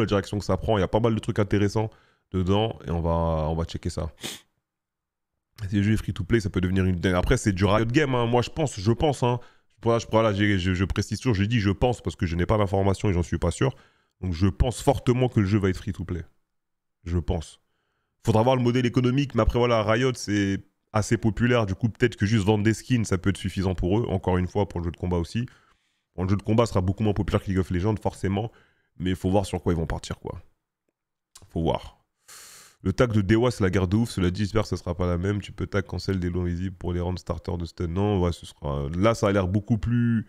la direction que ça prend. Il y a pas mal de trucs intéressants dedans et on va, on va checker ça. Si le jeu est free to play, ça peut devenir une. Après, c'est du Riot Game. Hein. Moi, je pense, je pense. Hein. je, je, je, précise toujours, je dis je pense parce que je n'ai pas l'information et j'en suis pas sûr. Donc, je pense fortement que le jeu va être free to play. Je pense. Faudra voir le modèle économique, mais après, voilà, Riot, c'est assez populaire. Du coup, peut-être que juste vendre des skins, ça peut être suffisant pour eux. Encore une fois, pour le jeu de combat aussi. le jeu de combat sera beaucoup moins populaire que League of Legends, forcément. Mais il faut voir sur quoi ils vont partir, quoi. Faut voir. Le tag de Dewa, c'est la guerre de ouf. Cela dit, j'espère que ça sera pas la même. Tu peux tag cancel des longs visibles pour les rendre starters de stun. Non, ce sera. Là, ça a l'air beaucoup plus.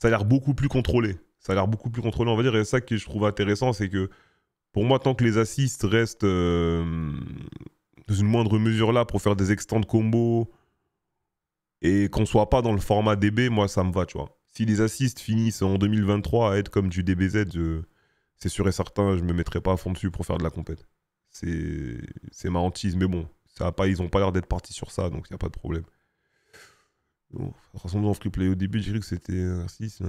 Ça a l'air beaucoup plus contrôlé. Ça a l'air beaucoup plus contrôlé, on va dire. Et ça que je trouve intéressant, c'est que pour moi, tant que les assists restent euh, dans une moindre mesure là pour faire des extends de combos... et qu'on soit pas dans le format DB, moi, ça me va, tu vois. Si les assists finissent en 2023 à être comme du DBZ, je c'est sûr et certain, je me mettrai pas à fond dessus pour faire de la compète. C'est ma hantise, mais bon, ça a pas, ils ont pas l'air d'être partis sur ça, donc il n'y a pas de problème. Bon, de toute façon, au début, j'ai cru que c'était un Extra.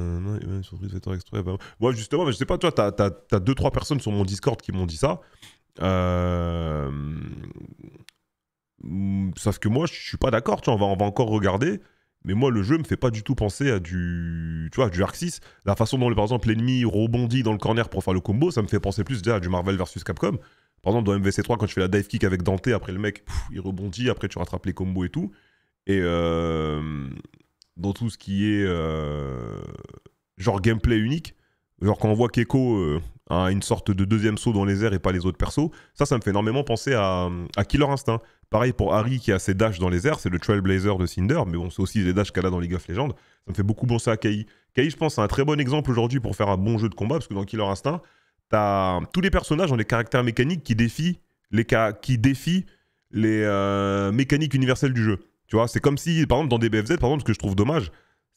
Ben, justement, mais je sais pas, toi, t'as 2 trois personnes sur mon Discord qui m'ont dit ça. Euh, mm, sauf que moi, je suis pas d'accord, tu vois, on va, on va encore regarder. Mais moi, le jeu me fait pas du tout penser à du, tu vois, du Arc 6. La façon dont, par exemple, l'ennemi rebondit dans le corner pour faire le combo, ça me fait penser plus déjà à du Marvel versus Capcom. Par exemple, dans MVC3, quand tu fais la dive kick avec Dante, après le mec, il rebondit, après tu rattrapes les combos et tout. Et euh, dans tout ce qui est euh, genre gameplay unique, Genre quand on voit Keko à euh, une sorte de deuxième saut dans les airs et pas les autres persos, ça, ça me fait énormément penser à, à Killer Instinct. Pareil pour Harry qui a ses dashs dans les airs, c'est le Trailblazer de Cinder, mais bon, c'est aussi les dashs qu'elle a dans League of Legends. Ça me fait beaucoup penser à Kai. Kai, je pense, c'est un très bon exemple aujourd'hui pour faire un bon jeu de combat, parce que dans Killer Instinct, t'as tous les personnages ont des caractères mécaniques qui défient les, qui défient les euh, mécaniques universelles du jeu. Tu vois, c'est comme si, par exemple, dans des BFZ, par exemple, ce que je trouve dommage,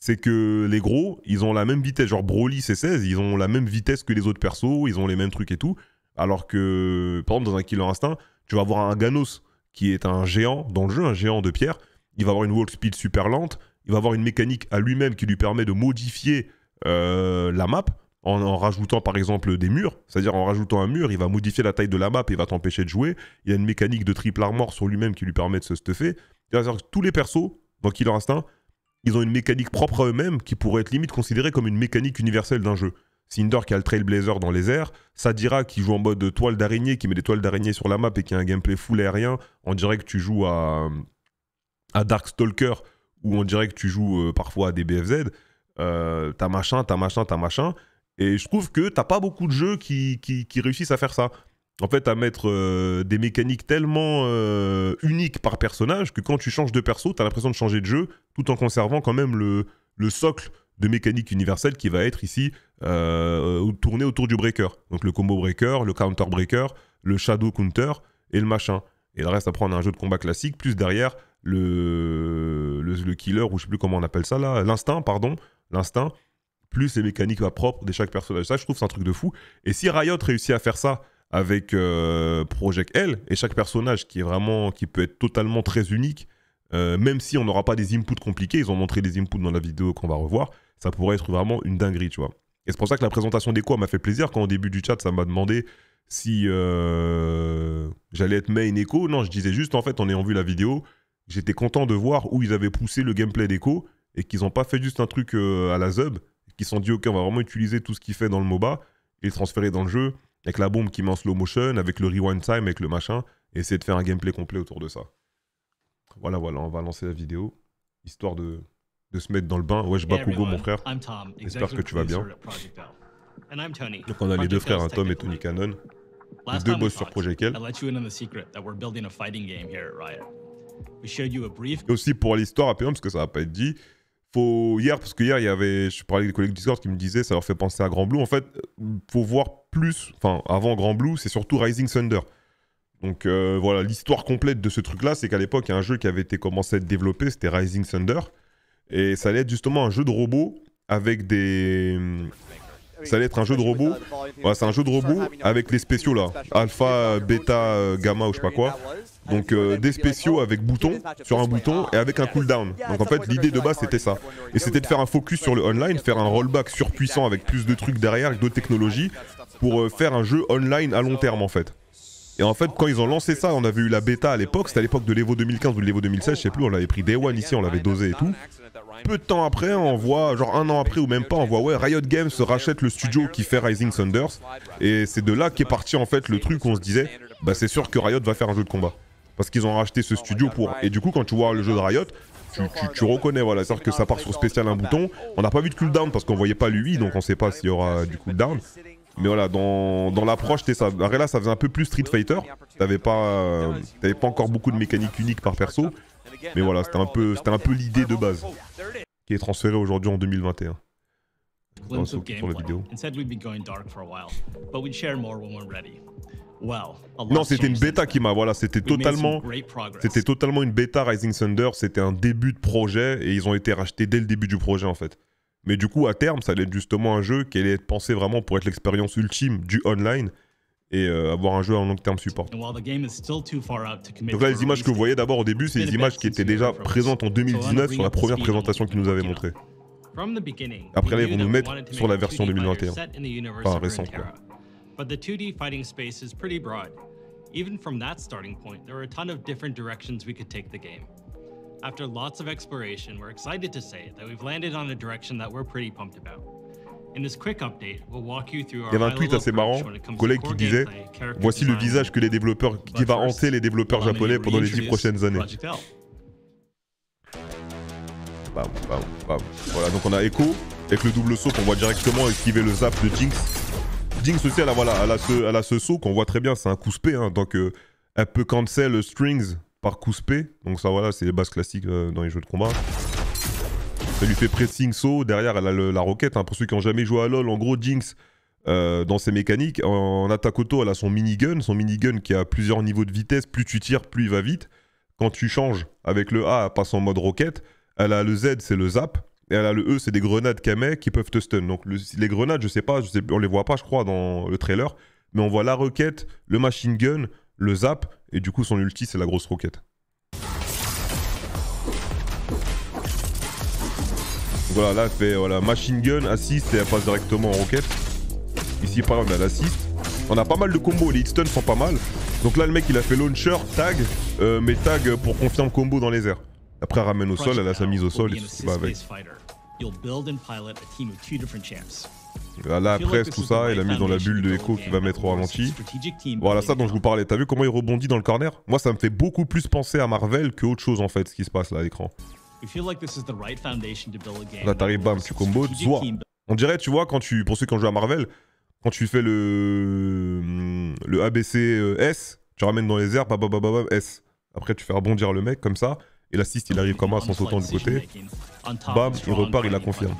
c'est que les gros, ils ont la même vitesse. Genre Broly, c'est 16, ils ont la même vitesse que les autres persos, ils ont les mêmes trucs et tout. Alors que, par exemple, dans un Killer Instinct, tu vas avoir un Ganos qui est un géant dans le jeu, un géant de pierre. Il va avoir une walk speed super lente. Il va avoir une mécanique à lui-même qui lui permet de modifier euh, la map en, en, rajoutant par exemple des murs. C'est-à-dire en rajoutant un mur, il va modifier la taille de la map et va t'empêcher de jouer. Il y a une mécanique de triple armor sur lui-même qui lui permet de se stuffer. C'est-à-dire que tous les persos dans Killer Instinct, ils ont une mécanique propre à eux-mêmes qui pourrait être limite considérée comme une mécanique universelle d'un jeu. Cinder qui a le Trailblazer dans les airs, Sadira qui joue en mode toile d'araignée, qui met des toiles d'araignée sur la map et qui a un gameplay full aérien, on dirait que tu joues à, à Darkstalker ou on dirait que tu joues euh, parfois à des BFZ, euh, t'as machin, t'as machin, t'as machin, et je trouve que t'as pas beaucoup de jeux qui, qui réussissent à faire ça en fait, à mettre euh, des mécaniques tellement euh, uniques par personnage que quand tu changes de perso, tu as l'impression de changer de jeu, tout en conservant quand même le, socle de mécanique universelle qui va être ici euh, tourné autour du breaker. Donc le combo breaker, le counter breaker, le shadow counter et le machin. Et le reste, après, on a un jeu de combat classique, plus derrière le, killer, ou je sais plus comment on appelle ça là, l'instinct, pardon, l'instinct, plus les mécaniques propres de chaque personnage. Ça, je trouve, c'est un truc de fou. Et si Riot réussit à faire ça, avec euh, Project L et chaque personnage qui est vraiment qui peut être totalement très unique euh, même si on n'aura pas des inputs compliqués ils ont montré des inputs dans la vidéo qu'on va revoir ça pourrait être vraiment une dinguerie tu vois et c'est pour ça que la présentation d'Echo m'a fait plaisir quand au début du chat ça m'a demandé si euh, j'allais être main Echo, non je disais juste en fait en ayant vu la vidéo j'étais content de voir où ils avaient poussé le gameplay d'Echo et qu'ils n'ont pas fait juste un truc à la zub qu'ils se sont dit ok on va vraiment utiliser tout ce qu'il fait dans le MOBA et le transférer dans le jeu avec la bombe qui met en slow motion, avec le rewind time, avec le machin, et essayer de faire un gameplay complet autour de ça. Voilà, voilà, on va lancer la vidéo, histoire de, de se mettre dans le bain. Ouais, je bats mon frère. J'espère que tu vas bien. Donc on a les deux frères, un hein, Tom et Tony Cannon. Les deux boss sur Project L. Et aussi pour l'histoire à parce que ça va pas être dit, faut hier, parce que hier, il y avait, je parlais avec des collègues Discord qui me disaient, ça leur fait penser à Grand Blue. En fait, euh, faut voir plus, enfin avant Grand Blue, c'est surtout Rising Thunder. Donc euh, voilà, l'histoire complète de ce truc-là, c'est qu'à l'époque, il y a un jeu qui avait été commencé à être développé, c'était Rising Thunder. Et ça allait être justement un jeu de robot avec des. Ça allait être un jeu de robot. Ouais, c'est un jeu de robot avec les spéciaux là. Alpha, bêta, gamma ou je sais pas quoi. Donc euh, des spéciaux avec bouton, sur un bouton et avec un cooldown. Donc en fait l'idée de base c'était ça. Et c'était de faire un focus sur le online, faire un rollback surpuissant avec plus de trucs derrière, avec d'autres technologies, pour euh, faire un jeu online à long terme en fait. Et en fait, quand ils ont lancé ça, on avait eu la bêta à l'époque, c'était à l'époque de l'Evo 2015 ou de l'Evo 2016, je sais plus, on l'avait pris Day One ici, on l'avait dosé et tout. Peu de temps après, on voit, genre un an après ou même pas, on voit, ouais, Riot Games rachète le studio qui fait Rising Thunders. Et c'est de là qu'est parti en fait le truc où on se disait, bah c'est sûr que Riot va faire un jeu de combat. Parce qu'ils ont racheté ce studio pour. Et du coup, quand tu vois le jeu de Riot, tu, reconnais, voilà. cest à que ça part sur spécial un bouton. On n'a pas vu de cooldown parce qu'on voyait pas l'UI, donc on sait pas s'il y aura du cooldown. Mais voilà, dans, dans l'approche, ça. Bah, là, ça faisait un peu plus Street Fighter. T'avais pas, euh, pas encore beaucoup de mécaniques uniques par perso. Mais voilà, c'était un peu, un peu l'idée de base. Qui est transférée aujourd'hui en 2021. sur la vidéo. Non, c'était une bêta qui m'a. Voilà, c'était totalement, c'était totalement une bêta Rising Thunder. C'était un début de projet et ils ont été rachetés dès le début du projet en fait. Mais du coup, à terme, ça allait être justement un jeu qui allait être pensé vraiment pour être l'expérience ultime du online et euh, avoir un jeu à long terme support. Donc là, les images que vous voyez d'abord au début, c'est les images qui étaient déjà présentes en 2019 sur la première présentation qu'ils nous avaient montrée. Après, là, ils vont nous mettre sur la version 2021, pas récente quoi. But the 2D fighting space is pretty broad. Even from that starting point, there a ton of directions we could take the game. After lots of exploration, we're excited to say that we've landed on a direction that we're pretty pumped about. In this quick update, we'll walk you through our Il y avait un tweet assez marrant, collègue qui disait « Voici le visage que les développeurs, qui va hanter les développeurs japonais pendant les 10 prochaines années. » Voilà, donc on a Echo, avec le double saut qu'on voit directement esquiver le zap de Jinx. Jinx aussi, elle a, voilà, elle a, ce, ce saut qu'on voit très bien, c'est un coup spé, hein, donc euh, elle peut cancel strings par couspé. Donc ça voilà, c'est les bases classiques euh, dans les jeux de combat. Ça lui fait pressing saut, derrière elle a la roquette. Hein. Pour ceux qui n'ont jamais joué à LoL, en gros Jinx, euh, dans ses mécaniques, en, attaque auto, elle a son minigun. Son minigun qui a plusieurs niveaux de vitesse, plus tu tires, plus il va vite. Quand tu changes avec le A, passe en mode roquette. Elle a le Z, c'est le zap. Et elle a le E, c'est des grenades qu'elle qui peuvent te stun. Donc les grenades, je sais pas, je sais, on les voit pas je crois dans le trailer. Mais on voit la roquette, le machine gun, le zap, et du coup son ulti c'est la grosse roquette. Voilà, là elle fait voilà, machine gun, assist et elle passe directement en roquette. Ici par exemple a l'assist. On a pas mal de combos, les hit sont pas mal. Donc là le mec il a fait launcher, tag, euh, mais tag pour confirme combo dans les airs. Après elle ramène au sol, elle a sa mise au sol et tout va avec. Là, après, tout ça, il a mis dans la bulle de écho qui va mettre au ralenti. Voilà, ça dont je vous parlais. T'as vu comment il rebondit dans le corner Moi, ça me fait beaucoup plus penser à Marvel que autre chose, en fait, ce qui se passe là à l'écran. Là, t'arrives, bam, tu combo, On dirait, tu vois, quand tu, pour ceux qui ont joué à Marvel, quand tu fais le, hmm, le euh, S tu ramènes dans les airs, bam, bam, bam, bam, S. Après, tu fais rebondir le mec comme ça, et l'assist, il arrive comme ça, sans sautant du côté. Bam, il repart, il la confirme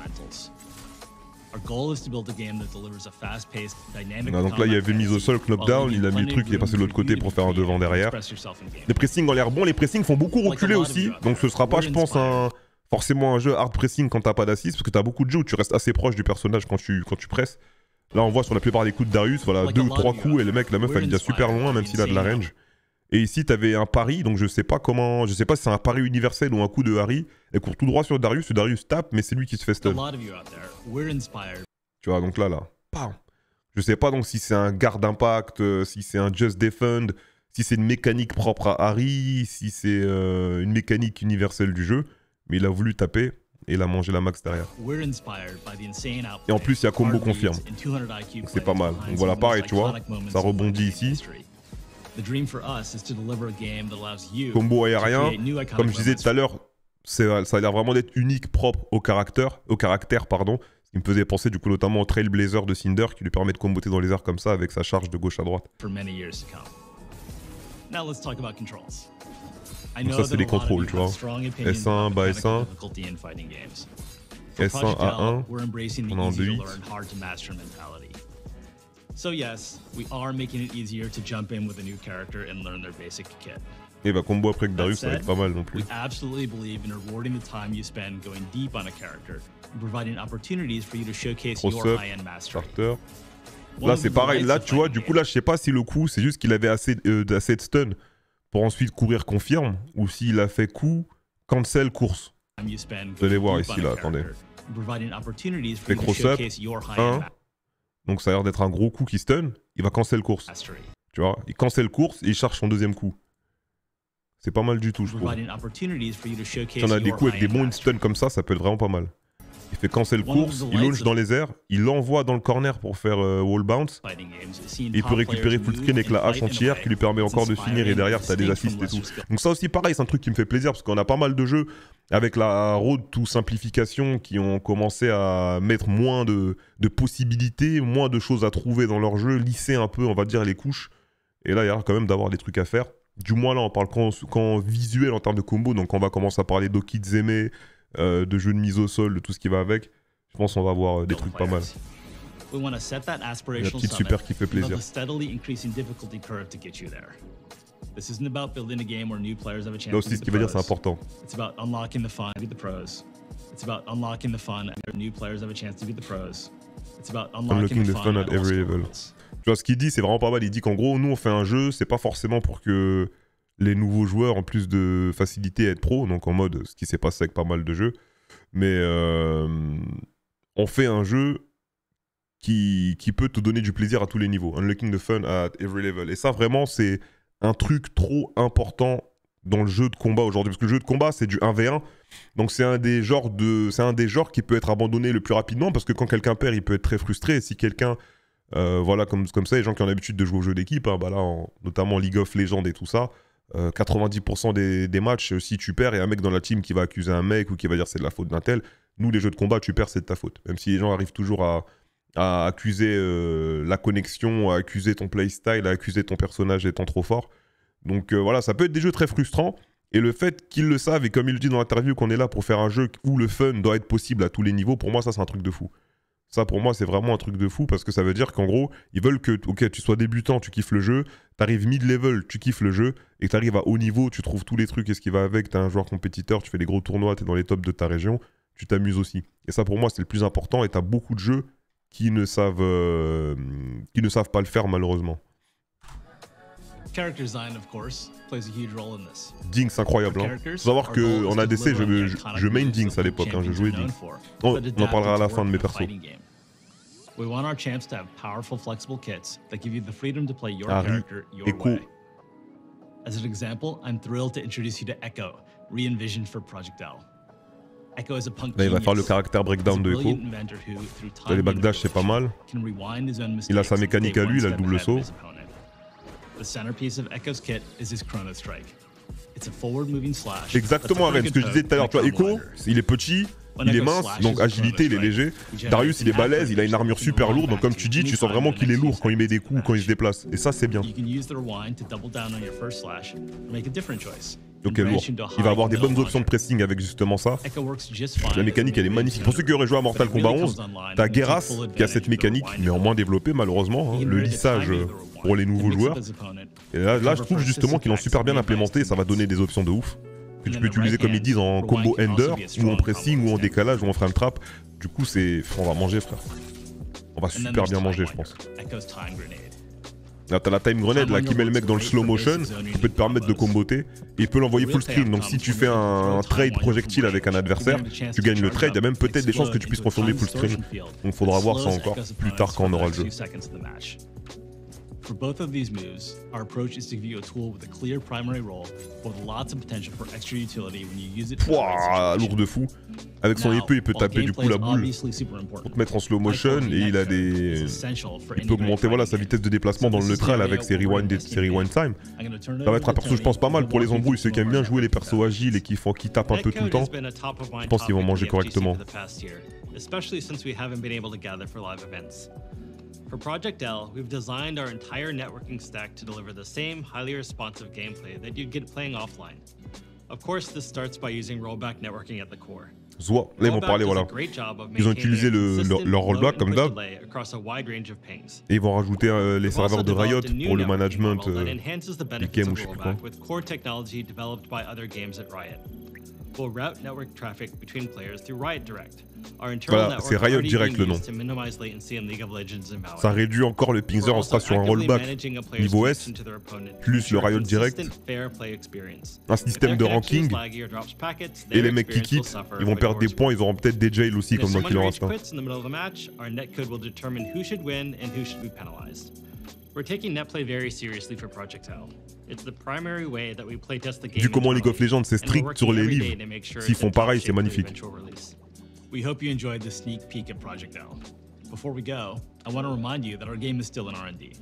donc là, il y avait mis au sol knockdown, il a mis le truc, il est passé de l'autre côté pour faire un devant derrière. Les pressings ont l'air bons, les pressings font beaucoup reculer aussi, donc ce sera pas, je pense, un, forcément un jeu hard pressing quand t'as pas d'assist, parce que t'as beaucoup de jeux où tu restes assez proche du personnage quand tu, quand tu presses. Là, on voit sur la plupart des coups de Darius, voilà, deux ou trois coups, et le mec, la meuf, elle est déjà super loin, même s'il a de la range. Et ici, tu avais un pari, donc je sais pas comment, je sais pas si c'est un pari universel ou un coup de Harry. Elle court tout droit sur Darius, Darius tape, mais c'est lui qui se fait stun. Tu vois, donc là, là, Je sais pas donc si c'est un garde impact euh, si c'est un just defend, si c'est une mécanique propre à Harry, si c'est euh, une mécanique universelle du jeu, mais il a voulu taper et il a mangé la max derrière. Et en plus, il y a combo confirme. C'est pas mal. Donc voilà, pareil, tu vois, ça rebondit ici. Combo aérien, comme je disais tout à l'heure, euh, ça a l'air vraiment d'être unique, propre au caractère, au caractère pardon, ce qui me faisait penser du coup notamment au Trailblazer de Cinder qui lui permet de comboter dans les airs comme ça avec sa charge de gauche à droite. Donc ça c'est les contrôles, tu vois. S1 bas S1. S1 A1. On est en 8 So yes, we are making it easier to jump in with a new character and learn their basic kit. Et eh bah ben, combo après que Darius, ça va être pas mal non plus. We absolutely believe in rewarding the time you spend going deep on a character providing opportunities for you to showcase your high-end mastery. Starter. Là c'est pareil, là tu vois, du coup là je sais pas si le coup c'est juste qu'il avait assez, euh, de stun pour ensuite courir confirme ou s'il a fait coup, cancel course. Vous allez voir ici là, attendez. Fait cross up, 1, donc ça a l'air d'être un gros coup qui stun. Il va cancel course. Tu vois, il cancel course et il charge son deuxième coup. C'est pas mal du tout, je trouve. Si on a des coups avec des bons stun comme ça, ça peut être vraiment pas mal. Il fait cancel course, il launch dans les airs, il l'envoie dans le corner pour faire euh, wall bounce. il peut récupérer full screen avec la hache entière qui lui permet encore de finir et derrière ça des assists et tout. Donc ça aussi pareil, c'est un truc qui me fait plaisir parce qu'on a pas mal de jeux avec la road to simplification qui ont commencé à mettre moins de, possibilités, moins de choses à trouver dans leur jeu, lisser un peu on va dire les couches. Et là il y a quand même d'avoir des trucs à faire. Du moins là on parle quand, visuel en termes de combo, donc on va commencer à parler d'Okizeme, euh, de jeux de mise au sol, de tout ce qui va avec, je pense qu'on va avoir euh, des trucs pas mal. La petite super qui fait plaisir. Là aussi, ce qui veut dire, c'est important. Tu vois, ce qu'il dit, c'est vraiment pas mal. Il dit qu'en gros, nous, on fait un jeu, c'est pas forcément pour que les nouveaux joueurs en plus de facilité à être pro, donc en mode ce qui s'est passé avec pas mal de jeux. Mais euh, on fait un jeu qui, peut te donner du plaisir à tous les niveaux. Unlocking the fun at every level. Et ça, vraiment, c'est un truc trop important dans le jeu de combat aujourd'hui. Parce que le jeu de combat, c'est du 1v1. Donc, c'est un, des genres de, c'est un des genres qui peut être abandonné le plus rapidement. Parce que quand quelqu'un perd, il peut être très frustré. si quelqu'un. Euh, voilà, comme, comme ça, les gens qui ont l'habitude de jouer au jeu d'équipe, hein, bah là, notamment League of Legends et tout ça, 90% euh, des, des, matchs, euh, si tu perds, et un mec dans la team qui va accuser un mec ou qui va dire c'est de la faute d'un tel, nous, les jeux de combat, tu perds, c'est de ta faute. Même si les gens arrivent toujours à, accuser euh, la connexion, à accuser ton playstyle, à accuser ton personnage étant trop fort. Donc voilà, ça peut être des jeux très frustrants. Et le fait qu'ils le savent, et comme il dit dans l'interview qu'on est là pour faire un jeu où le fun doit être possible à tous les niveaux, pour moi, ça, c'est un truc de fou. Ça, pour moi, c'est vraiment un truc de fou parce que ça veut dire qu'en gros, ils veulent que ok, tu sois débutant, tu kiffes le jeu, Tu arrives mid-level, tu kiffes le jeu, et tu arrives à haut niveau, tu trouves tous les trucs et ce qui va avec, t'es un joueur compétiteur, tu fais des gros tournois, t'es dans les tops de ta région, tu t'amuses aussi. Et ça, pour moi, c'est le plus important et t'as beaucoup de jeux qui ne savent, euh, qui ne savent pas le faire malheureusement. Dings, design, a incroyable. on hein. Faut savoir qu'en ADC, je, je, main à l'époque, hein, je jouais Dings. on en parlera à la fin de mes persos. We want our champs to have powerful, flexible kits that give you the freedom to play your character your way. As an example, I'm thrilled to introduce you to Echo, re-envisioned for Project L. Echo is a punk Là, il va faire le caractère breakdown de Echo. backdash, c'est pas mal. Il a sa mécanique à lui, il a le double saut. The centerpiece of Echo's kit is his Chrono Strike, Exactement, avec ce que je disais tout à l'heure, tu vois, Echo, il est petit, il est mince, donc agilité, il est léger. Darius, il est balèze, il a une armure super lourde, donc comme tu dis, tu sens vraiment qu'il est lourd quand il met des coups quand il se déplace. Et ça, c'est bien. Donc est lourd. Il va avoir des bonnes options de pressing avec justement ça. La mécanique, elle est magnifique. Pour ceux qui auraient joué à Mortal Kombat 11, t'as Geras qui a cette mécanique, mais en moins développée malheureusement. Hein. Le lissage pour les nouveaux joueurs. Et là, je trouve justement qu'ils l'ont super bien implémenté, ça va donner des options de ouf. Que tu peux utiliser comme ils disent en combo ender, ou en pressing, ou en décalage, ou en frame trap. Du coup, c'est. On va manger, frère. On va super bien manger, je pense. Là, t'as la time grenade là, qui met le mec dans le slow motion, qui peut te permettre de comboter, et il peut l'envoyer full screen. Donc si tu fais un, trade projectile avec un adversaire, tu gagnes le trade, il y a même peut-être des chances que tu puisses confirmer full screen. Donc faudra voir ça encore plus tard quand on aura le jeu. For both of these moves, our approach is to give you a tool with a clear primary role, but with lots of potential for extra utility when you use it. Wouah, lourd de fou. Avec son épée, il peut taper du coup la boule pour mettre en slow motion et il a des. Il peut augmenter voilà, sa vitesse de déplacement dans le neutral avec ses rewind, ses rewind time. Ça va être un perso, je pense, pas mal pour les embrouilles. Ceux qui aiment bien jouer les persos agiles et qui, font, qui tapent un peu tout le temps, je pense qu'ils vont manger correctement. For Project L, we've designed our entire networking stack to deliver the same highly responsive gameplay that you'd get playing offline. Of course, this starts by using rollback networking at the core. Soit, là ils vont parler, voilà. Ils ont utilisé le, leur, leur, rollback comme d'hab. Et ils vont rajouter euh, les serveurs de Riot pour le management euh, du game ou je sais plus quoi. Voilà, c'est Riot Direct le nom. Ça réduit encore le pingzer, on sera sur un rollback niveau S, plus le Riot Direct, un système de ranking, et les mecs qui quittent, ils vont perdre des points, ils auront peut-être des jails aussi, comme dans Killer Instinct. We're taking NetPlay very seriously for Project L. Vu comment League of Legends c'est strict sur les livres, s'ils font pareil, c'est magnifique. We hope you enjoyed the sneak peek at Project L. Before we go, I want to remind you that our game is still in R&D.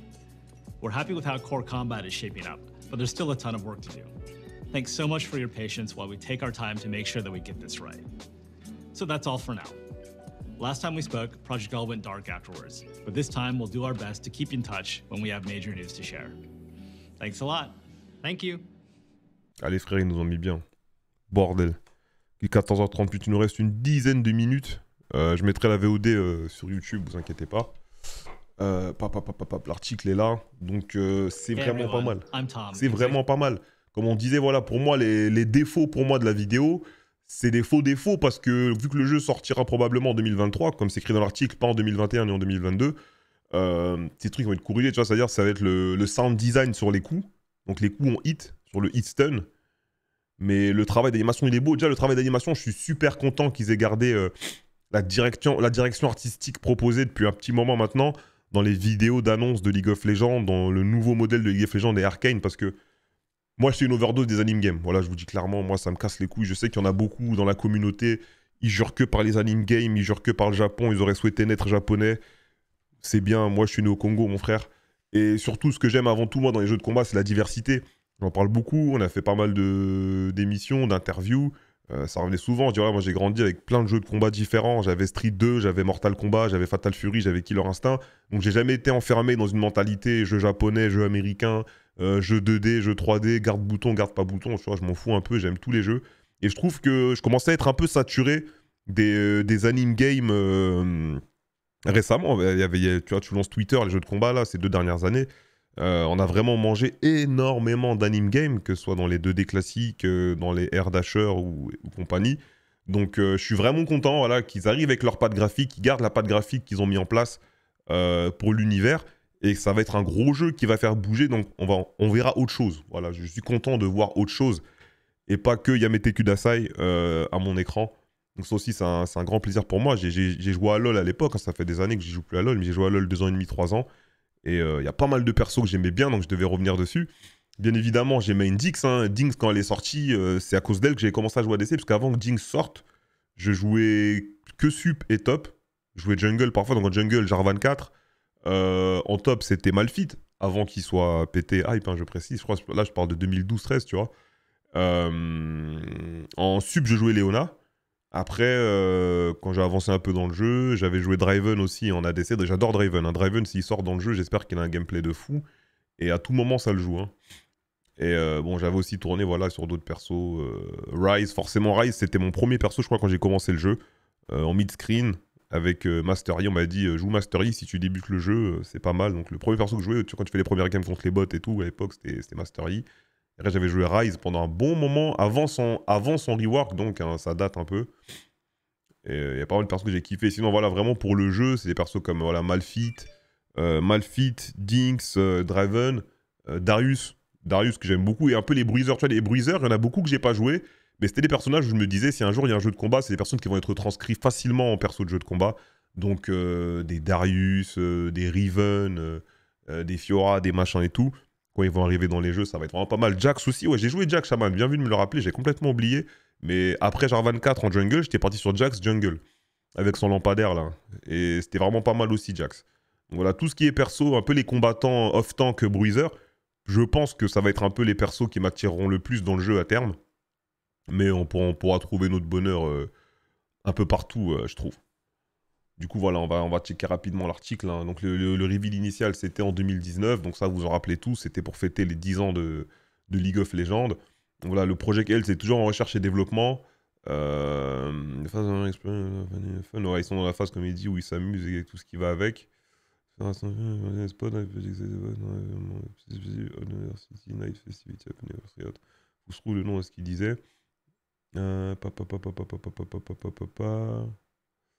We're happy with how core combat is shaping up, but there's still a ton of work to do. Thanks so much for your patience while we take our time to make sure that we get this right. So that's all for now. Last time we spoke, Project L went dark afterwards, but this time we'll do our best to keep in touch when we have major news to share. Thanks a Thank you. Allez frère, ils nous ont mis bien. Bordel. Il est 14h38, il nous reste une dizaine de minutes. Euh, je mettrai la VOD euh, sur YouTube, vous inquiétez pas. Euh, L'article est là, donc euh, c'est vraiment pas mal. C'est vraiment pas mal. Comme on disait, voilà, pour moi, les, défauts pour moi de la vidéo, c'est des faux défauts parce que vu que le jeu sortira probablement en 2023, comme c'est écrit dans l'article, pas en 2021 ni en 2022, euh, ces trucs vont être corrigés, tu vois, c'est-à-dire ça va être le, le, sound design sur les coups. Donc les coups ont hit, sur le hit stun. Mais le travail d'animation, il est beau. Déjà, le travail d'animation, je suis super content qu'ils aient gardé euh, la, direction, la direction artistique proposée depuis un petit moment maintenant dans les vidéos d'annonce de League of Legends, dans le nouveau modèle de League of Legends et Arcane, parce que moi, c'est une overdose des anime games. Voilà, je vous dis clairement, moi, ça me casse les couilles. Je sais qu'il y en a beaucoup dans la communauté. Ils jurent que par les anime games, ils jurent que par le Japon. Ils auraient souhaité naître japonais c'est bien, moi je suis né au Congo, mon frère. Et surtout, ce que j'aime avant tout, moi, dans les jeux de combat, c'est la diversité. J'en parle beaucoup, on a fait pas mal d'émissions, d'interviews. Euh, ça revenait souvent, je dirais, moi j'ai grandi avec plein de jeux de combat différents. J'avais Street 2, j'avais Mortal Kombat, j'avais Fatal Fury, j'avais Killer Instinct. Donc j'ai jamais été enfermé dans une mentalité jeu japonais, jeu américain, euh, jeu 2D, jeu 3D, garde bouton, garde pas bouton. je m'en fous un peu, j'aime tous les jeux. Et je trouve que je commençais à être un peu saturé des, euh, des anime games récemment, il y avait, tu vois, tu lances Twitter, les jeux de combat, là, ces deux dernières années, euh, on a vraiment mangé énormément d'anime game, que ce soit dans les 2D classiques, euh, dans les Air Dasher ou, compagnie. Donc euh, je suis vraiment content voilà, qu'ils arrivent avec leur patte graphique, qu'ils gardent la patte graphique qu'ils ont mis en place pour l'univers. Et ça va être un gros jeu qui va faire bouger, donc on, va, on verra autre chose. Voilà, je suis content de voir autre chose et pas que Yamete Kudasai à mon écran. Donc ça aussi, c'est un, grand plaisir pour moi. J'ai joué à LoL à l'époque, hein. ça fait des années que je joue plus à LoL, mais j'ai joué à LoL deux ans et demi, trois ans. Et euh, il y a pas mal de persos que j'aimais bien, donc je devais revenir dessus. Bien évidemment, j'aimais une Dix. Hein. Dix, quand elle est sortie, euh, c'est à cause d'elle que j'ai commencé à jouer à DC, parce qu'avant que Dix sorte, je jouais que sup et top. Je jouais jungle parfois, donc en jungle, Jarvan 4. Euh, en top, c'était Malfit, avant qu'il soit pété hype, hein, je précise. là, je parle de 2012-13, tu vois. en sup je jouais Leona. Après, euh, quand j'ai avancé un peu dans le jeu, j'avais joué Driven aussi en ADC. J'adore Driven. Un hein. Driven, s'il sort dans le jeu, j'espère qu'il a un gameplay de fou. Et à tout moment, ça le joue. Hein. Et euh, bon, j'avais aussi tourné voilà, sur d'autres persos. Euh, Rise, forcément, Rise, c'était mon premier perso, je crois, quand j'ai commencé le jeu. en mid-screen, avec Master Yi, on m'a dit joue Master si tu débutes le jeu, c'est pas mal. Donc, le premier perso que je jouais, quand tu fais les premières games contre les bots et tout, à l'époque, c'était Master E. J'avais joué Rise pendant un bon moment, avant son, avant son rework, donc hein, ça date un peu. Et il euh, y a pas mal de persos que j'ai kiffé. Sinon, voilà, vraiment pour le jeu, c'est des persos comme voilà, Malfit, euh, Malfit, euh, Draven, euh, Darius. Darius que j'aime beaucoup, et un peu les bruiseurs. Tu vois, les bruiseurs, il y en a beaucoup que j'ai pas joué, mais c'était des personnages où je me disais, si un jour il y a un jeu de combat, c'est des personnes qui vont être transcrits facilement en perso de jeu de combat. Donc des Darius, des Riven, des Fiora, des machins et tout quand ils vont arriver dans les jeux, ça va être vraiment pas mal. Jax aussi, ouais, j'ai joué Jax Shaman, bien vu de me le rappeler, j'ai complètement oublié. Mais après Jarvan 4 en jungle, j'étais parti sur Jax jungle, avec son lampadaire là. Et c'était vraiment pas mal aussi Jax. voilà, tout ce qui est perso, un peu les combattants off-tank, bruiser, je pense que ça va être un peu les persos qui m'attireront le plus dans le jeu à terme. Mais on pourra, trouver notre bonheur euh, un peu partout, euh, je trouve. Du coup, voilà, on va, on va checker rapidement l'article. Donc, le, reveal initial, c'était en 2019. Donc, ça, vous en rappelez tous. C'était pour fêter les 10 ans de, League of Legends. Donc, voilà, le projet L, c'est toujours en recherche et développement. ils sont dans la phase comme il dit, où ils s'amusent et tout ce qui va avec. Où se trouve le nom de ce qu'il disait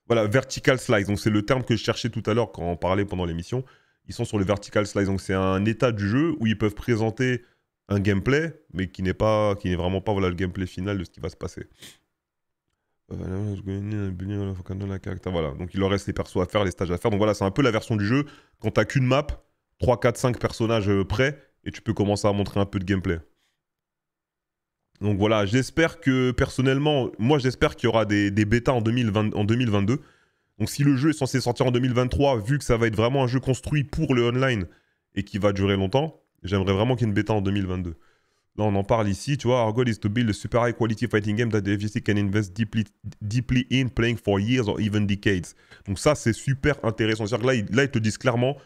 voilà, vertical slice. Donc, c'est le terme que je cherchais tout à l'heure quand on parlait pendant l'émission. Ils sont sur le vertical slice. Donc, c'est un état du jeu où ils peuvent présenter un gameplay, mais qui n'est pas, qui n'est vraiment pas voilà, le gameplay final de ce qui va se passer. Voilà, donc il leur reste les persos à faire, les stages à faire. Donc voilà, c'est un peu la version du jeu quand t'as qu'une map, 3, 4, 5 personnages euh, prêts, et tu peux commencer à montrer un peu de gameplay. Donc voilà, j'espère que personnellement, moi j'espère qu'il y aura des, bêtas en, 2020, en 2022. Donc si le jeu est censé sortir en 2023, vu que ça va être vraiment un jeu construit pour le online et qui va durer longtemps, j'aimerais vraiment qu'il y ait une bêta en 2022. Là, on en parle ici, tu vois. Our goal is to build a super high quality fighting game that the FGC can invest deeply, in playing for years or even decades. Donc, ça, c'est super intéressant. C'est-à-dire que là, là, ils te disent clairement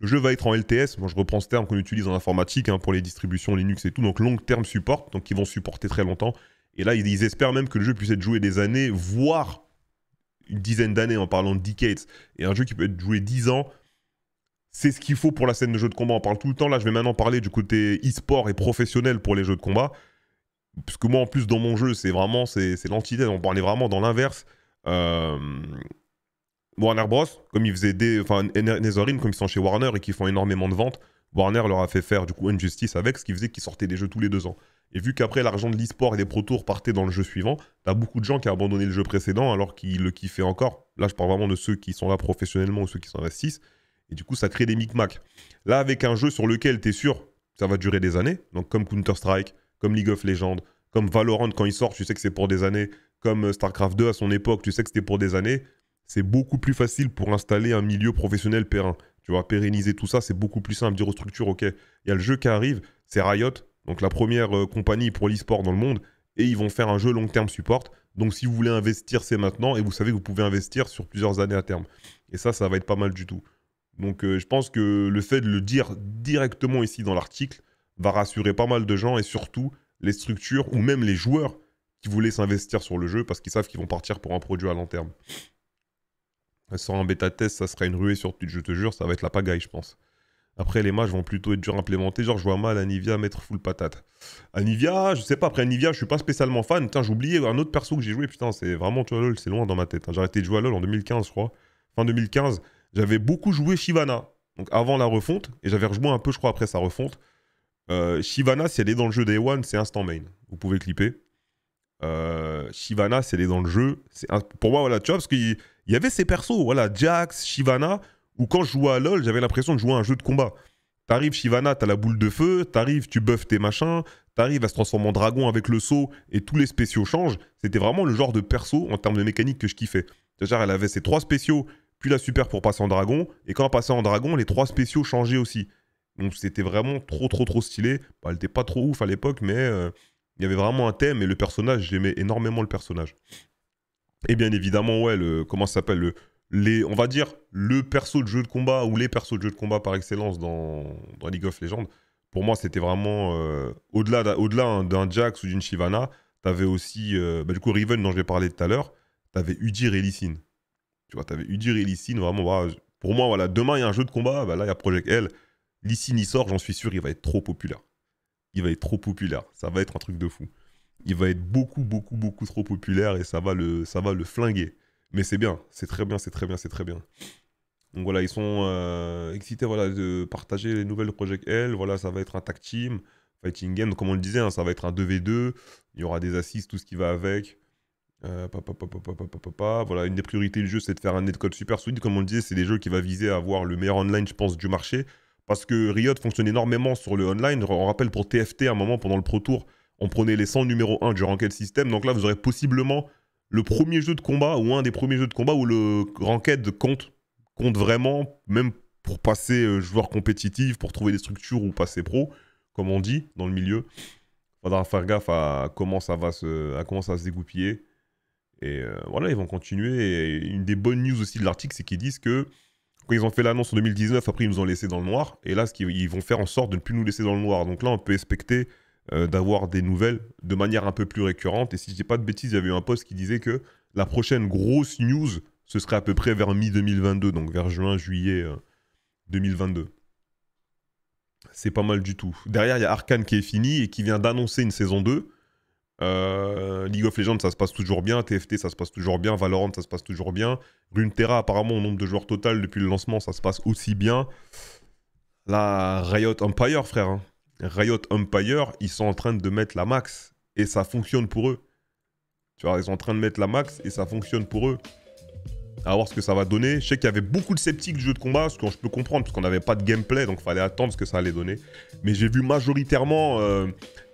le jeu va être en LTS, moi je reprends ce terme qu'on utilise en informatique hein, pour les distributions Linux et tout, donc long terme support, donc ils vont supporter très longtemps. Et là, ils espèrent même que le jeu puisse être joué des années, voire une dizaine d'années en parlant de decades. Et un jeu qui peut être joué dix ans, c'est ce qu'il faut pour la scène de jeu de combat. On parle tout le temps. Là, je vais maintenant parler du côté e-sport et professionnel pour les jeux de combat. Parce que moi, en plus, dans mon jeu, c'est vraiment c'est l'antithèse. On parlait vraiment dans l'inverse. Euh, Warner Bros, comme ils faisaient des. Enfin, Nezorin, comme ils sont chez Warner et qui font énormément de ventes, Warner leur a fait faire du coup justice avec, ce qui faisait qu'ils sortaient des jeux tous les deux ans. Et vu qu'après l'argent de le et des pro tours partait dans le jeu suivant, t'as beaucoup de gens qui ont abandonné le jeu précédent alors qu'ils le kiffaient encore. Là, je parle vraiment de ceux qui sont là professionnellement ou ceux qui s'investissent. Et du coup, ça crée des micmacs. Là, avec un jeu sur lequel t'es sûr, ça va durer des années. Donc, comme Counter-Strike, comme League of Legends, comme Valorant quand il sort, tu sais que c'est pour des années. Comme euh, StarCraft 2 à son époque, tu sais que c'était pour des années c'est beaucoup plus facile pour installer un milieu professionnel pérenne. Tu vois, pérenniser tout ça, c'est beaucoup plus simple. Dire aux structures, OK, il y a le jeu qui arrive, c'est Riot, donc la première euh, compagnie pour l'e-sport dans le monde, et ils vont faire un jeu long terme support. Donc si vous voulez investir, c'est maintenant, et vous savez que vous pouvez investir sur plusieurs années à terme. Et ça, ça va être pas mal du tout. Donc euh, je pense que le fait de le dire directement ici dans l'article va rassurer pas mal de gens, et surtout les structures ou même les joueurs qui voulaient s'investir sur le jeu parce qu'ils savent qu'ils vont partir pour un produit à long terme sort un bêta test, ça sera une ruée sur Twitch, je te jure, ça va être la pagaille, je pense. Après, les matchs vont plutôt être durs à implémenter. Genre, je vois mal Anivia mettre full patate. Anivia, je sais pas. Après, Anivia, je suis pas spécialement fan. Putain, oublié un autre perso que j'ai joué. Putain, c'est vraiment, tu vois, LOL, c'est loin dans ma tête. Hein. J'ai arrêté de jouer à LOL en 2015, je crois. Fin 2015, j'avais beaucoup joué Shivana. Donc, avant la refonte. Et j'avais rejoué un peu, je crois, après sa refonte. Euh, Shivana, si elle est dans le jeu Day One, c'est instant main. Vous pouvez clipper. Euh, Shivana, si elle est dans le jeu, c'est. Pour moi, voilà, tu vois, parce il y avait ces persos, voilà, Jax, Shivana, où quand je jouais à LoL, j'avais l'impression de jouer à un jeu de combat. T'arrives, Shivana, t'as la boule de feu, t'arrives, tu buffes tes machins, t'arrives à se transformer en dragon avec le saut et tous les spéciaux changent. C'était vraiment le genre de perso en termes de mécanique que je kiffais. cest à elle avait ses trois spéciaux, puis la super pour passer en dragon, et quand elle passait en dragon, les trois spéciaux changeaient aussi. Donc c'était vraiment trop, trop, trop stylé. Bah, elle était pas trop ouf à l'époque, mais euh, il y avait vraiment un thème et le personnage, j'aimais énormément le personnage. Et bien évidemment, ouais, le, comment ça s'appelle le, On va dire le perso de jeu de combat ou les persos de jeu de combat par excellence dans, League of Legends. Pour moi, c'était vraiment euh, au-delà au-delà hein, d'un Jax ou d'une Shivana. avais aussi, euh, bah, du coup, Riven dont je vais parler tout à l'heure. tu avais Udyr et Sin. Tu vois, t'avais Udyr et Sin, vraiment. pour moi, voilà, demain, il y a un jeu de combat. Bah, là, il y a Project L. Sin, il sort, j'en suis sûr, il va être trop populaire. Il va être trop populaire. Ça va être un truc de fou il va être beaucoup, beaucoup, beaucoup trop populaire et ça va le, ça va le flinguer. Mais c'est bien, c'est très bien, c'est très bien, c'est très bien. Donc voilà, ils sont euh, excités voilà, de partager les nouvelles de Project L. Voilà, ça va être un tag team, fighting game. Comme on le disait, hein, ça va être un 2v2. Il y aura des assists, tout ce qui va avec. papa, euh, papa, voilà, une des priorités du jeu, c'est de faire un netcode super solide. Comme on le disait, c'est des jeux qui va viser à avoir le meilleur online, je pense, du marché. Parce que Riot fonctionne énormément sur le online. On rappelle pour TFT, un moment, pendant le Pro Tour, on prenait les 100 numéro 1 du ranked système. Donc là, vous aurez possiblement le premier jeu de combat ou un des premiers jeux de combat où le ranked compte, compte vraiment, même pour passer euh, joueur compétitif, pour trouver des structures ou passer pro, comme on dit dans le milieu. Il Faudra faire gaffe à comment ça va se, à se dégoupiller. Et euh, voilà, ils vont continuer. une des bonnes news aussi de l'article, c'est qu'ils disent que quand ils ont fait l'annonce en 2019, après ils nous ont laissé dans le noir. Et là, ce qu'ils vont faire en sorte de ne plus nous laisser dans le noir. Donc là, on peut expecter euh, d'avoir des nouvelles de manière un peu plus récurrente. Et si je dis pas de bêtises, il y avait un post qui disait que la prochaine grosse news, ce serait à peu près vers mi-2022, donc vers juin, juillet 2022. Euh, C'est pas mal du tout. Derrière, il y a Arkane qui est fini et qui vient d'annoncer une saison 2. Euh, League of Legends, ça se passe toujours bien. TFT, ça se passe toujours bien. Valorant, ça se passe toujours bien. Runeterra, apparemment, au nombre de joueurs total depuis le lancement, ça se passe aussi bien. La Riot Empire, frère. Hein. Riot Empire, ils sont en train de mettre la max et ça fonctionne pour eux. Tu vois, ils sont en train de mettre la max et ça fonctionne pour eux. À voir ce que ça va donner. Je sais qu'il y avait beaucoup de sceptiques du jeu de combat, ce que je peux comprendre, parce qu'on n'avait pas de gameplay, donc fallait attendre ce que ça allait donner. Mais j'ai vu majoritairement, euh,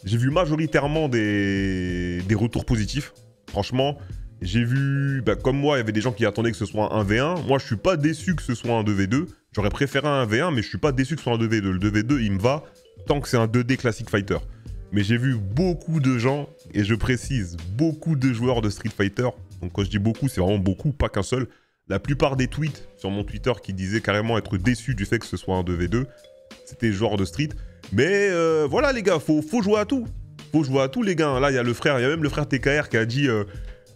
j'ai vu majoritairement des, des retours positifs. Franchement, j'ai vu, bah, comme moi, il y avait des gens qui attendaient que ce soit un 1v1. Moi, je suis pas déçu que ce soit un 2v2. J'aurais préféré un 1v1, mais je suis pas déçu que ce soit un 2v2. Le 2v2, il me va tant que c'est un 2D Classic Fighter. Mais j'ai vu beaucoup de gens, et je précise, beaucoup de joueurs de Street Fighter. Donc quand je dis beaucoup, c'est vraiment beaucoup, pas qu'un seul. La plupart des tweets sur mon Twitter qui disaient carrément être déçus du fait que ce soit un 2v2, c'était joueurs de Street. Mais euh, voilà les gars, faut, faut jouer à tout. Faut jouer à tout les gars. Là, il y a le frère, il y a même le frère TKR qui a dit... Euh,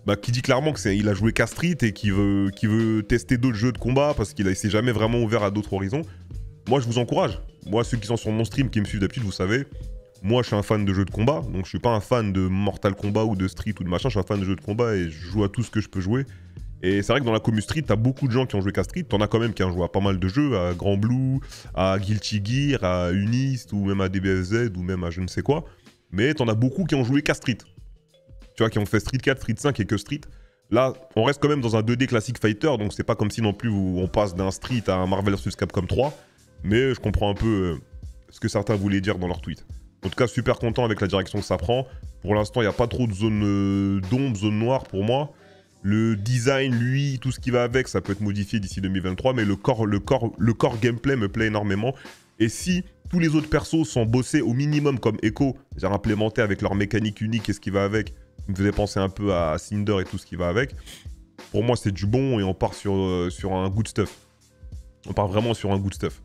bah, qui dit clairement qu'il a joué qu'à Street et qui veut, qui veut tester d'autres jeux de combat parce qu'il s'est jamais vraiment ouvert à d'autres horizons. Moi, je vous encourage moi, ceux qui sont sur mon stream, qui me suivent d'habitude, vous savez, moi, je suis un fan de jeux de combat, donc je suis pas un fan de Mortal Kombat ou de Street ou de machin. Je suis un fan de jeux de combat et je joue à tout ce que je peux jouer. Et c'est vrai que dans la commu Street, as beaucoup de gens qui ont joué qu'à Street. en as quand même qui ont joué à pas mal de jeux, à Grand Blue, à Guilty Gear, à Unist ou même à DBFZ ou même à je ne sais quoi. Mais en as beaucoup qui ont joué qu'à Street. Tu vois, qui ont fait Street 4, Street 5 et que Street. Là, on reste quand même dans un 2D classique fighter, donc c'est pas comme si non plus on passe d'un Street à un Marvel vs Capcom 3. Mais je comprends un peu euh, ce que certains voulaient dire dans leur tweet. En tout cas, super content avec la direction que ça prend. Pour l'instant, il n'y a pas trop de zone euh, d'ombre, zone noire pour moi. Le design, lui, tout ce qui va avec, ça peut être modifié d'ici 2023, mais le corps, le, corps, le corps gameplay me plaît énormément. Et si tous les autres persos sont bossés au minimum comme Echo, c'est-à-dire implémentés avec leur mécanique unique et ce qui va avec, me faisait penser un peu à Cinder et tout ce qui va avec, pour moi c'est du bon et on part sur, euh, sur un good stuff. On part vraiment sur un good stuff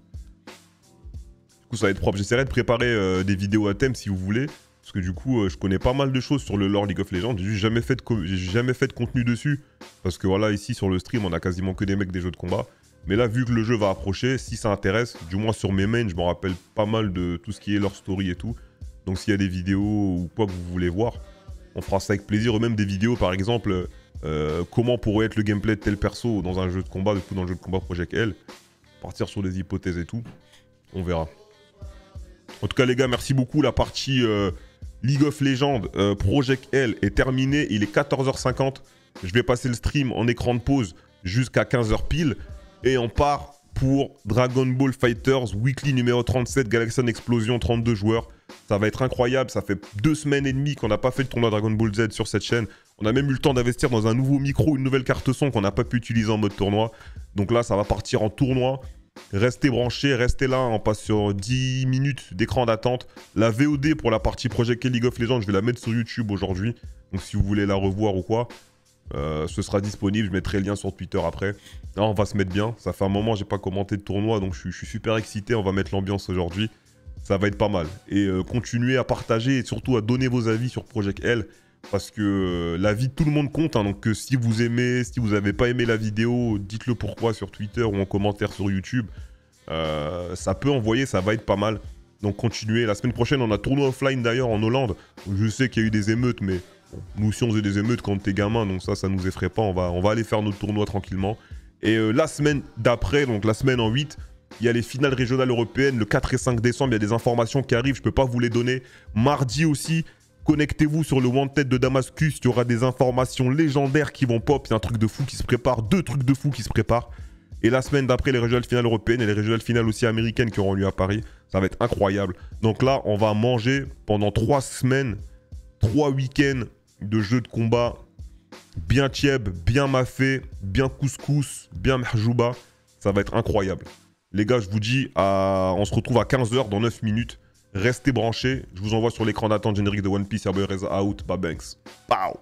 ça va être propre. J'essaierai de préparer euh, des vidéos à thème si vous voulez. Parce que du coup, euh, je connais pas mal de choses sur le lore League of Legends. J'ai jamais, fait de contenu dessus. Parce que voilà, ici sur le stream, on a quasiment que des mecs des jeux de combat. Mais là, vu que le jeu va approcher, si ça intéresse, du moins sur mes mains, je m'en rappelle pas mal de tout ce qui est leur story et tout. Donc s'il y a des vidéos ou quoi que vous voulez voir, on fera ça avec plaisir. Ou même des vidéos, par exemple, euh, comment pourrait être le gameplay de tel perso dans un jeu de combat, du coup dans le jeu de combat Project L. Partir sur des hypothèses et tout, on verra. En tout cas, les gars, merci beaucoup. La partie euh, League of Legends euh, Project L est terminée. Il est 14h50. Je vais passer le stream en écran de pause jusqu'à 15h pile. Et on part pour Dragon Ball Fighters Weekly numéro 37, Galaxian Explosion, 32 joueurs. Ça va être incroyable. Ça fait deux semaines et demie qu'on n'a pas fait de tournoi Dragon Ball Z sur cette chaîne. On a même eu le temps d'investir dans un nouveau micro, une nouvelle carte son qu'on n'a pas pu utiliser en mode tournoi. Donc là, ça va partir en tournoi. Restez branchés, restez là. On passe sur 10 minutes d'écran d'attente. La VOD pour la partie Project Kelly League of Legends, je vais la mettre sur YouTube aujourd'hui. Donc si vous voulez la revoir ou quoi, euh, ce sera disponible. Je mettrai le lien sur Twitter après. on va se mettre bien. Ça fait un moment que n'ai pas commenté de tournoi, donc je suis, super excité. On va mettre l'ambiance aujourd'hui. Ça va être pas mal. Et euh, continuez à partager et surtout à donner vos avis sur Project L. Parce que euh, la vie de tout le monde compte. Hein. donc euh, si vous aimez, si vous n'avez pas aimé la vidéo, dites-le pourquoi sur Twitter ou en commentaire sur YouTube. Euh, ça peut envoyer, ça va être pas mal. Donc continuez. La semaine prochaine, on a tournoi offline d'ailleurs en Hollande. Je sais qu'il y a eu des émeutes, mais nous aussi on faisait des émeutes quand t'es gamin, donc ça, ça nous effraie pas. On va, on va aller faire notre tournoi tranquillement. Et la semaine d'après, donc la semaine en 8, il y a les finales régionales européennes le 4 et 5 décembre. Il y a des informations qui arrivent, je peux pas vous les donner. Mardi aussi, Connectez-vous sur le One-Tête de Damascus, il y aura des informations légendaires qui vont pop. Il y a un truc de fou qui se prépare, deux trucs de fou qui se préparent. Et la semaine d'après, les régionales finales européennes et les régionales finales aussi américaines qui auront lieu à Paris. Ça va être incroyable. Donc là, on va manger pendant trois semaines, trois week-ends de jeux de combat bien tieb, bien mafé, bien couscous, bien merjouba. Ça va être incroyable. Les gars, je vous dis, on se retrouve à 15h dans 9 minutes Restez branchés. Je vous envoie sur l'écran d'attente générique de One Piece. Herbe out. Babanks. Pow!